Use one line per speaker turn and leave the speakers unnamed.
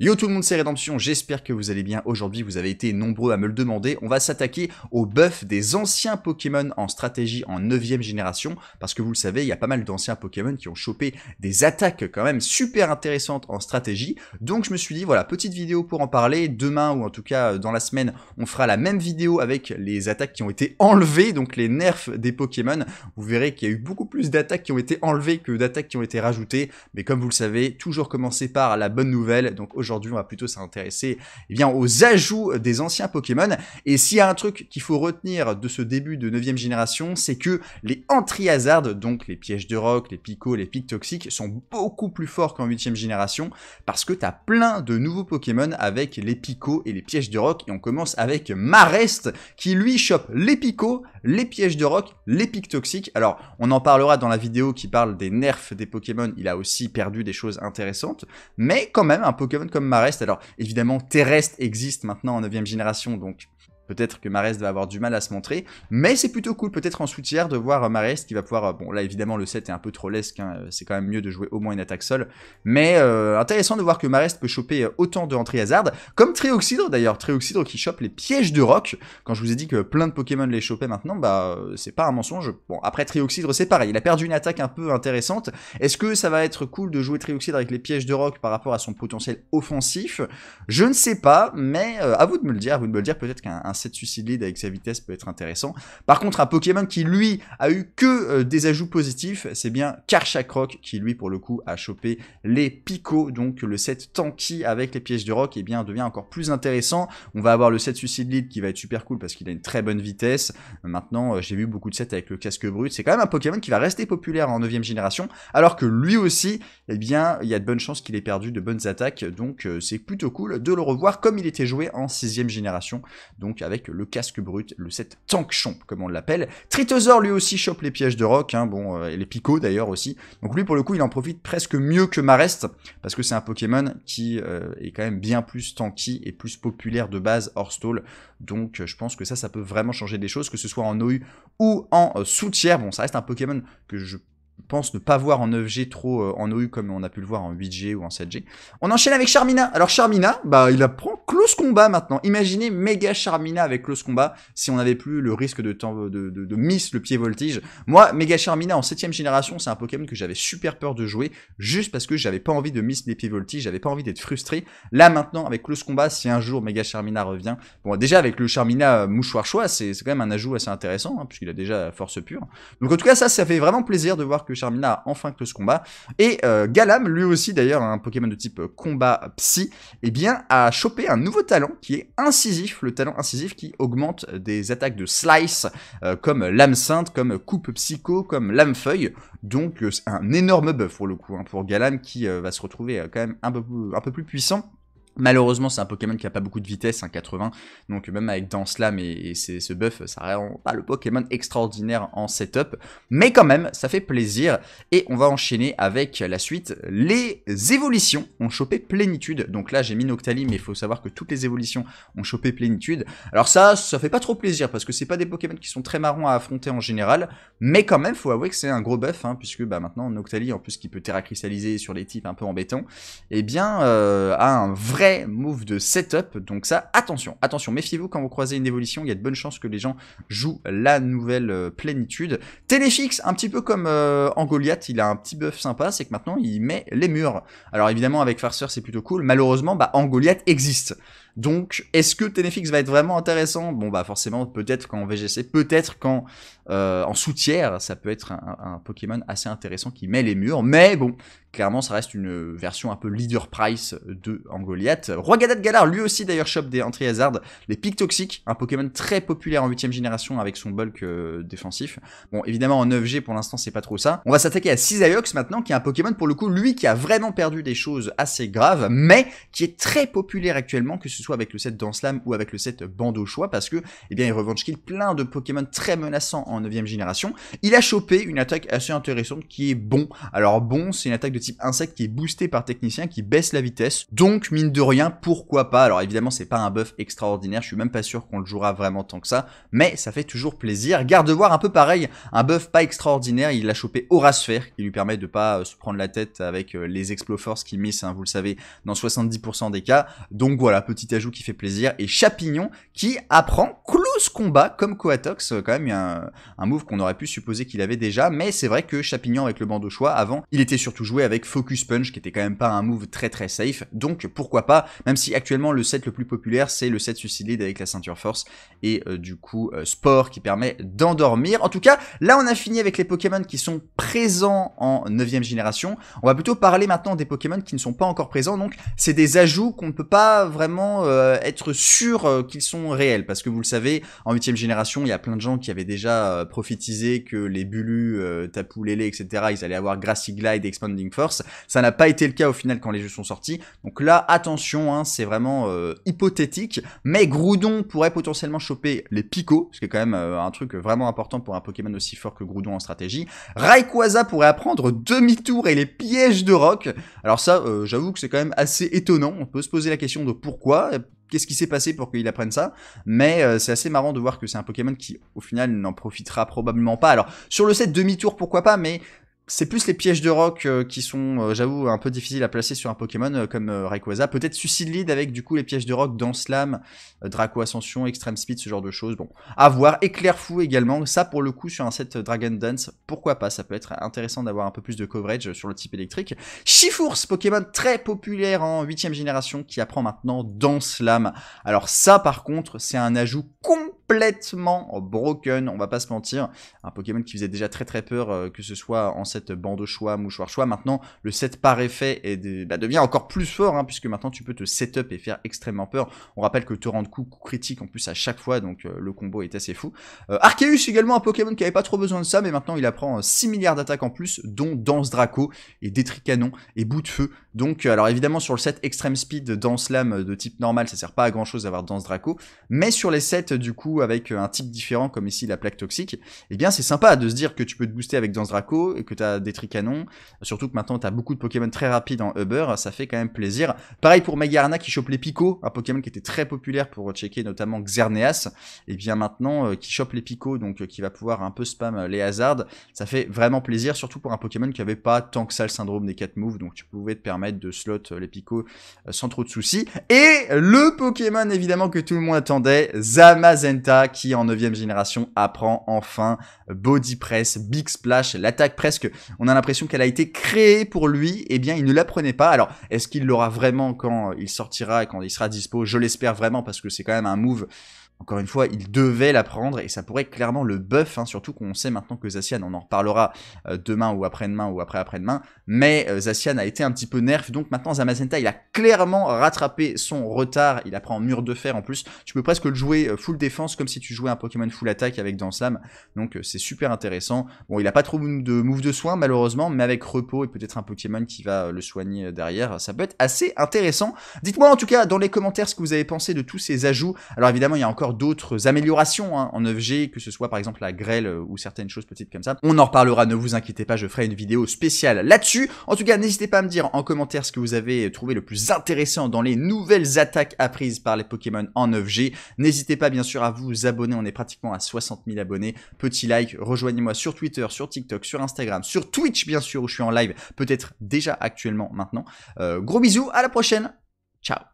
Yo tout le monde, c'est Rédemption, j'espère que vous allez bien. Aujourd'hui, vous avez été nombreux à me le demander. On va s'attaquer au buff des anciens Pokémon en stratégie en 9ème génération. Parce que vous le savez, il y a pas mal d'anciens Pokémon qui ont chopé des attaques quand même super intéressantes en stratégie. Donc je me suis dit, voilà, petite vidéo pour en parler. Demain, ou en tout cas euh, dans la semaine, on fera la même vidéo avec les attaques qui ont été enlevées, donc les nerfs des Pokémon. Vous verrez qu'il y a eu beaucoup plus d'attaques qui ont été enlevées que d'attaques qui ont été rajoutées. Mais comme vous le savez, toujours commencer par la bonne nouvelle. Donc Aujourd'hui, on va plutôt s'intéresser eh bien aux ajouts des anciens Pokémon. Et s'il y a un truc qu'il faut retenir de ce début de 9ème génération, c'est que les anti-hazards, donc les pièges de rock, les picots, les pics toxiques, sont beaucoup plus forts qu'en 8ème génération parce que tu as plein de nouveaux Pokémon avec les picots et les pièges de rock. Et on commence avec Marest qui lui chope les picots, les pièges de rock, les pics toxiques. Alors, on en parlera dans la vidéo qui parle des nerfs des Pokémon. Il a aussi perdu des choses intéressantes, mais quand même, un Pokémon comme Marest. Alors évidemment, Terrestre existe maintenant en 9ème génération, donc Peut-être que Marest va avoir du mal à se montrer, mais c'est plutôt cool, peut-être en soutien de voir euh, Marest qui va pouvoir... Euh, bon, là, évidemment, le set est un peu trop lesque, hein, euh, c'est quand même mieux de jouer au moins une attaque seule, mais intéressant de voir que Marest peut choper autant de entrées hasard, comme Trioxydre d'ailleurs, Trioxydre qui chope les pièges de rock. Quand je vous ai dit que plein de Pokémon les chopaient maintenant, bah, c'est pas un mensonge. Bon, après Trioxydre c'est pareil, il a perdu une attaque un peu intéressante. Est-ce que ça va être cool de jouer Trioxydre avec les pièges de rock par rapport à son potentiel offensif Je ne sais pas, mais à vous de me le dire, à vous de me le dire, peut-être qu'un 7 suicide lead avec sa vitesse peut être intéressant. Par contre, un Pokémon qui, lui, a eu que euh, des ajouts positifs, c'est bien rock qui, lui, pour le coup, a chopé les picots. Donc, le set tanky avec les pièges du rock, eh bien, devient encore plus intéressant. On va avoir le set suicide lead qui va être super cool parce qu'il a une très bonne vitesse. Maintenant, euh, j'ai vu beaucoup de sets avec le casque brut. C'est quand même un Pokémon qui va rester populaire en 9ème génération, alors que lui aussi, eh bien, il y a de bonnes chances qu'il ait perdu de bonnes attaques. Donc, euh, c'est plutôt cool de le revoir comme il était joué en 6ème génération. Donc, avec le casque brut, le set tank chomp comme on l'appelle. Tritosaur lui aussi chope les pièges de rock, hein, bon, euh, et les picots d'ailleurs aussi. Donc lui pour le coup il en profite presque mieux que Marest, parce que c'est un Pokémon qui euh, est quand même bien plus tanky et plus populaire de base hors stall. Donc euh, je pense que ça, ça peut vraiment changer des choses, que ce soit en OU ou en soutière. Bon, ça reste un Pokémon que je pense ne pas voir en 9G trop euh, en OU comme on a pu le voir en 8G ou en 7G. On enchaîne avec Charmina. Alors Charmina, bah il apprend close combat maintenant. Imaginez méga Charmina avec close combat si on n'avait plus le risque de, de, de, miss le pied voltige. Moi, méga Charmina en 7ème génération, c'est un Pokémon que j'avais super peur de jouer juste parce que j'avais pas envie de miss les pieds voltige, j'avais pas envie d'être frustré. Là maintenant avec close combat, si un jour méga Charmina revient, bon déjà avec le Charmina euh, mouchoir choix, c'est quand même un ajout assez intéressant hein, puisqu'il a déjà force pure. Donc en tout cas ça ça fait vraiment plaisir de voir que Charmina a enfin que ce combat. Et euh, Galam, lui aussi d'ailleurs, un Pokémon de type combat psy, et eh bien, a chopé un nouveau talent qui est incisif, le talent incisif qui augmente des attaques de slice, euh, comme lame sainte, comme coupe psycho, comme lame feuille. Donc, euh, un énorme buff pour le coup, hein, pour Galam qui va se retrouver quand même un peu, un peu plus puissant Malheureusement, c'est un Pokémon qui a pas beaucoup de vitesse, un 80, donc même avec Slam et, et ce buff, ça rend pas le Pokémon extraordinaire en setup, mais quand même, ça fait plaisir, et on va enchaîner avec la suite, les évolutions ont chopé Plénitude, donc là j'ai mis Noctali, mais il faut savoir que toutes les évolutions ont chopé Plénitude, alors ça, ça fait pas trop plaisir, parce que c'est pas des Pokémon qui sont très marrons à affronter en général, mais quand même, faut avouer que c'est un gros buff, hein, puisque bah, maintenant Noctali, en plus qui peut terracristalliser sur les types un peu embêtants, eh bien, euh, a un vrai move de setup. Donc ça, attention, attention, méfiez-vous quand vous croisez une évolution, il y a de bonnes chances que les gens jouent la nouvelle euh, plénitude. Téléfix, un petit peu comme angoliath euh, il a un petit buff sympa, c'est que maintenant il met les murs. Alors évidemment avec farceur c'est plutôt cool, malheureusement bah, angoliath existe. Donc, est-ce que Tenefix va être vraiment intéressant Bon, bah forcément, peut-être qu'en VGC, peut-être quand euh, en soutière, ça peut être un, Pokémon assez intéressant qui met les murs. Mais bon, clairement, ça reste une version un peu leader price de Angoliath. Rogadat Galar, lui aussi d'ailleurs, chope des entrées hazard. Les pics toxiques, un Pokémon très populaire en 8ème génération avec son bulk euh, défensif. Bon, évidemment, en 9G, pour l'instant, c'est pas trop ça. On va s'attaquer à Cisaiox maintenant, qui est un Pokémon, pour le coup, lui, qui a vraiment perdu des choses assez graves, mais qui est très populaire actuellement, que ce soit avec le set Danslam ou avec le set bandeau choix, parce que, eh bien, il revanche kill plein de Pokémon très menaçants en 9ème génération. Il a chopé une attaque assez intéressante qui est bon. Alors bon, c'est une attaque de type insecte qui est boostée par technicien, qui baisse la vitesse. Donc, mine de rien, pourquoi pas Alors évidemment, c'est pas un buff extraordinaire, je suis même pas sûr qu'on le jouera vraiment tant que ça, mais ça fait toujours plaisir. garde Gardevoir, un peu pareil, un buff pas extraordinaire, il a chopé sphère qui lui permet de pas euh, se prendre la tête avec euh, les Exploforce qui missent hein, vous le savez, dans 70% des cas. Donc voilà, petite ajout qui fait plaisir, et Chapignon qui apprend close combat comme Coatox, euh, quand même un, move qu'on aurait pu supposer qu'il avait déjà, mais c'est vrai que Chapignon avec le bandeau choix, avant, il était surtout joué avec Focus Punch, qui était quand même pas un move très très safe, donc pourquoi pas, même si actuellement le set le plus populaire c'est le set Suicide avec la ceinture force, et euh, du coup euh, Sport qui permet d'endormir. En tout cas, là on a fini avec les Pokémon qui sont présents en 9ème génération, on va plutôt parler maintenant des Pokémon qui ne sont pas encore présents, donc c'est des ajouts qu'on ne peut pas vraiment euh, être sûr euh, qu'ils sont réels. Parce que vous le savez, en 8ème génération, il y a plein de gens qui avaient déjà euh, prophétisé que les Bulus, Tapu Lele, etc., ils allaient avoir Grassy Glide, Expanding Force. Ça n'a pas été le cas au final quand les jeux sont sortis. Donc là, attention, hein, c'est vraiment hypothétique. Mais Groudon pourrait potentiellement choper les picots, ce qui est quand même un truc vraiment important pour un Pokémon aussi fort que Groudon en stratégie. Raikwaza pourrait apprendre demi-tour et les pièges de rock. Alors ça, j'avoue que c'est quand même assez étonnant. On peut se poser la question de pourquoi qu'est-ce qui s'est passé pour qu'il apprenne ça. Mais euh, c'est assez marrant de voir que c'est un Pokémon qui, au final, n'en profitera probablement pas. Alors, sur le set demi-tour, pourquoi pas, mais c'est plus les pièges de rock euh, qui sont, euh, j'avoue, un peu difficiles à placer sur un Pokémon euh, comme Rayquaza. Peut-être Suicide Lead avec du coup les pièges de rock dans Slam, Draco Ascension, Extreme Speed, ce genre de choses. Bon, à voir. Éclair Fou également. Ça pour le coup sur un set Dragon Dance, pourquoi pas Ça peut être intéressant d'avoir un peu plus de coverage sur le type électrique. Chifours, Pokémon très populaire en 8 génération qui apprend maintenant dans Slam. Alors ça par contre, c'est un ajout con complètement broken, on va pas se mentir. Un Pokémon qui faisait déjà très très peur, euh, que ce soit en set bandeau choix, mouchoir choix. Maintenant, le set par effet est bah, devient encore plus fort, hein, puisque maintenant tu peux te setup et faire extrêmement peur. On rappelle que torrent de coups, coup critique en plus à chaque fois, donc euh, le combo est assez fou. Euh, Arceus également un Pokémon qui avait pas trop besoin de ça, mais maintenant il apprend 6 euh, milliards d'attaques en plus, dont Danse Draco et Détricanon et Bout de Feu. Donc, euh, alors évidemment, sur le set Extreme Speed Dance Slam euh, de type normal, ça sert pas à grand chose d'avoir Danse Draco. Mais sur les sets, euh, du coup, avec un type différent, comme ici la plaque toxique, eh bien, c'est sympa de se dire que tu peux te booster avec Dance Draco, et que tu as des tricanons. Surtout que maintenant, tu as beaucoup de Pokémon très rapides en Uber. Ça fait quand même plaisir. Pareil pour Megarna qui chope les picots, un Pokémon qui était très populaire pour checker notamment Xerneas. Et eh bien, maintenant, qui chope les picots, donc qui va pouvoir un peu spam les Hazards, Ça fait vraiment plaisir, surtout pour un Pokémon qui avait pas tant que ça le syndrome des 4 moves. Donc, tu pouvais te permettre de slot euh, les picots euh, sans trop de soucis. Et le Pokémon évidemment que tout le monde attendait, Zamazenta qui en 9 génération apprend enfin Body Press, Big Splash, l'attaque presque. On a l'impression qu'elle a été créée pour lui, et eh bien il ne l'apprenait pas. Alors est-ce qu'il l'aura vraiment quand il sortira et quand il sera dispo Je l'espère vraiment parce que c'est quand même un move encore une fois, il devait la prendre et ça pourrait clairement le buff, hein, surtout qu'on sait maintenant que Zacian, on en reparlera euh, demain ou après-demain ou après-après-demain, mais euh, Zacian a été un petit peu nerf, donc maintenant Zamazenta, il a clairement rattrapé son retard, il apprend mur de fer en plus, tu peux presque le jouer euh, full défense comme si tu jouais un Pokémon full attaque avec Danslam, donc c'est super intéressant. Bon, il a pas trop de move de soin malheureusement, mais avec repos et peut-être un Pokémon qui va le soigner derrière, ça peut être assez intéressant. Dites-moi en tout cas dans les commentaires ce que vous avez pensé de tous ces ajouts, alors évidemment il y a encore d'autres améliorations hein, en 9G, que ce soit par exemple la grêle euh, ou certaines choses petites comme ça. On en reparlera, ne vous inquiétez pas, je ferai une vidéo spéciale là-dessus. En tout cas, n'hésitez pas à me dire en commentaire ce que vous avez trouvé le plus intéressant dans les nouvelles attaques apprises par les Pokémon en 9G. N'hésitez pas bien sûr à vous abonner, on est pratiquement à 60 000 abonnés. Petit like, rejoignez-moi sur Twitter, sur TikTok, sur Instagram, sur Twitch bien sûr où je suis en live, peut-être déjà actuellement maintenant. Euh, gros bisous, à la prochaine, ciao